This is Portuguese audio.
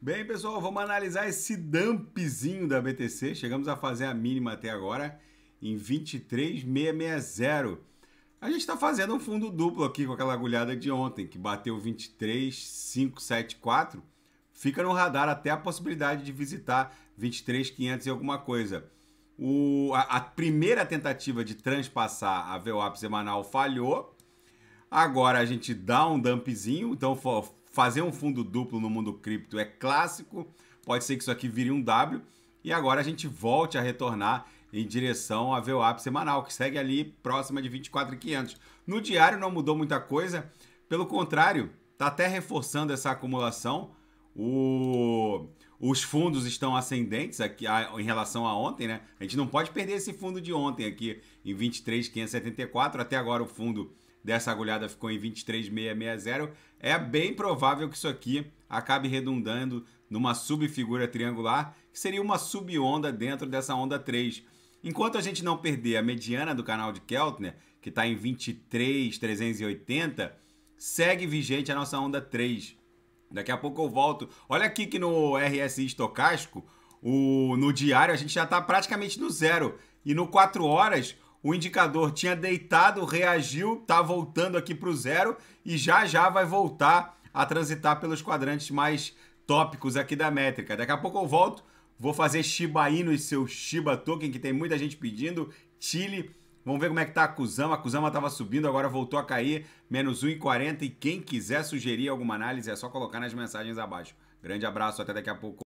Bem, pessoal, vamos analisar esse dumpzinho da BTC. Chegamos a fazer a mínima até agora em 23,660. A gente está fazendo um fundo duplo aqui com aquela agulhada de ontem, que bateu 23,574. Fica no radar até a possibilidade de visitar 23,500 e alguma coisa. O, a, a, primeira tentativa de transpassar a VWAP semanal falhou. Agora a gente dá um dumpzinho, então fazer um fundo duplo no mundo cripto é clássico, pode ser que isso aqui vire um W, e agora a gente volte a retornar em direção à VWAP semanal, que segue ali próxima de 24.500. No diário não mudou muita coisa, pelo contrário, está até reforçando essa acumulação. O... os fundos estão ascendentes aqui a... em relação a ontem, né? A gente não pode perder esse fundo de ontem aqui em 23.574. Até agora o fundo dessa agulhada ficou em 23,660. É bem provável que isso aqui acabe redundando numa subfigura triangular, que seria uma subonda dentro dessa onda 3. Enquanto a gente não perder a mediana do canal de Keltner, que está em 23,380, segue vigente a nossa onda 3. Daqui a pouco eu volto. Olha aqui que no RSI estocástico, o, no diário a gente já está praticamente no zero. E no 4 horas, o indicador tinha deitado, reagiu, está voltando aqui para o zero e já já vai voltar a transitar pelos quadrantes mais tópicos aqui da métrica. Daqui a pouco eu volto, vou fazer Shiba Inu e seu Shiba Token, que tem muita gente pedindo, Chile. Vamos ver como é que está. a Kusama. A Kusama estava subindo, agora voltou a cair, menos 1,40. E quem quiser sugerir alguma análise, é só colocar nas mensagens abaixo. Grande abraço, até daqui a pouco.